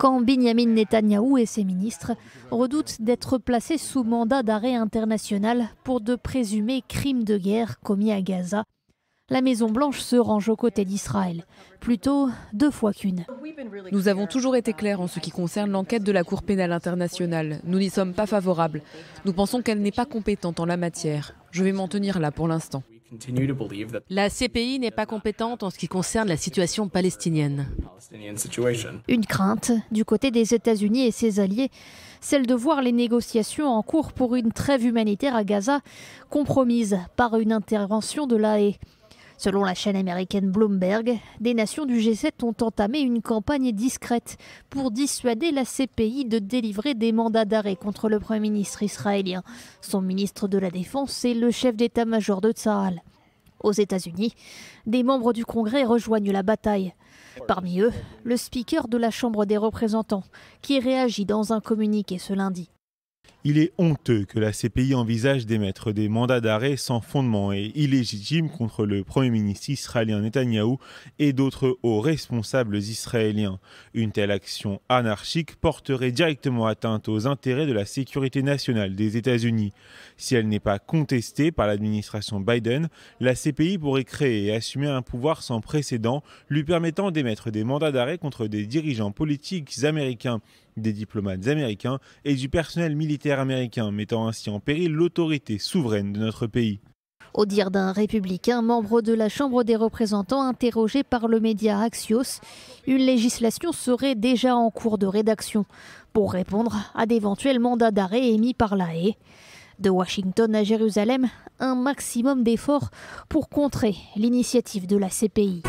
quand Benjamin Netanyahou et ses ministres redoutent d'être placés sous mandat d'arrêt international pour de présumés crimes de guerre commis à Gaza. La Maison-Blanche se range aux côtés d'Israël, plutôt deux fois qu'une. Nous avons toujours été clairs en ce qui concerne l'enquête de la Cour pénale internationale. Nous n'y sommes pas favorables. Nous pensons qu'elle n'est pas compétente en la matière. Je vais m'en tenir là pour l'instant. La CPI n'est pas compétente en ce qui concerne la situation palestinienne. Une crainte du côté des États-Unis et ses alliés, celle de voir les négociations en cours pour une trêve humanitaire à Gaza compromise par une intervention de l'AE. Selon la chaîne américaine Bloomberg, des nations du G7 ont entamé une campagne discrète pour dissuader la CPI de délivrer des mandats d'arrêt contre le Premier ministre israélien, son ministre de la Défense et le chef d'état-major de Tsahal. Aux États-Unis, des membres du Congrès rejoignent la bataille. Parmi eux, le speaker de la Chambre des représentants, qui réagit dans un communiqué ce lundi. Il est honteux que la CPI envisage d'émettre des mandats d'arrêt sans fondement et illégitimes contre le Premier ministre israélien Netanyahou et d'autres hauts responsables israéliens. Une telle action anarchique porterait directement atteinte aux intérêts de la sécurité nationale des États-Unis. Si elle n'est pas contestée par l'administration Biden, la CPI pourrait créer et assumer un pouvoir sans précédent lui permettant d'émettre des mandats d'arrêt contre des dirigeants politiques américains des diplomates américains et du personnel militaire américain, mettant ainsi en péril l'autorité souveraine de notre pays. Au dire d'un républicain, membre de la Chambre des représentants interrogé par le média Axios, une législation serait déjà en cours de rédaction pour répondre à d'éventuels mandats d'arrêt émis par la De Washington à Jérusalem, un maximum d'efforts pour contrer l'initiative de la CPI.